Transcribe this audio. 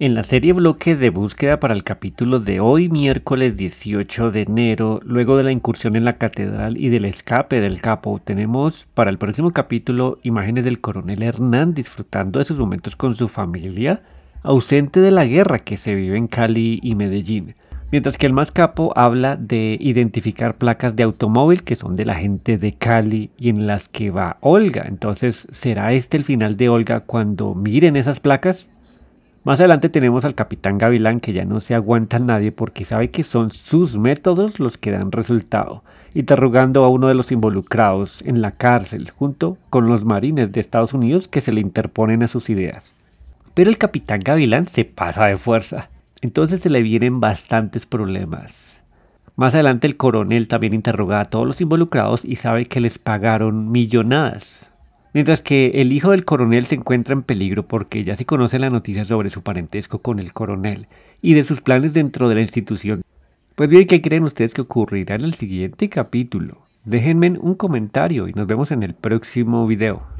En la serie bloque de búsqueda para el capítulo de hoy, miércoles 18 de enero, luego de la incursión en la catedral y del escape del capo, tenemos para el próximo capítulo imágenes del coronel Hernán disfrutando de sus momentos con su familia, ausente de la guerra que se vive en Cali y Medellín. Mientras que el más capo habla de identificar placas de automóvil que son de la gente de Cali y en las que va Olga. Entonces, ¿será este el final de Olga cuando miren esas placas? Más adelante tenemos al capitán Gavilán que ya no se aguanta nadie porque sabe que son sus métodos los que dan resultado, interrogando a uno de los involucrados en la cárcel junto con los marines de Estados Unidos que se le interponen a sus ideas. Pero el capitán Gavilán se pasa de fuerza, entonces se le vienen bastantes problemas. Más adelante el coronel también interroga a todos los involucrados y sabe que les pagaron millonadas, Mientras que el hijo del coronel se encuentra en peligro porque ya se conoce la noticia sobre su parentesco con el coronel y de sus planes dentro de la institución. Pues bien, ¿qué creen ustedes que ocurrirá en el siguiente capítulo? Déjenme un comentario y nos vemos en el próximo video.